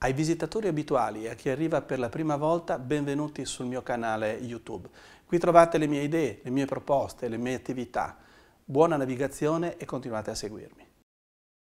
Ai visitatori abituali e a chi arriva per la prima volta, benvenuti sul mio canale YouTube. Qui trovate le mie idee, le mie proposte, le mie attività. Buona navigazione e continuate a seguirmi.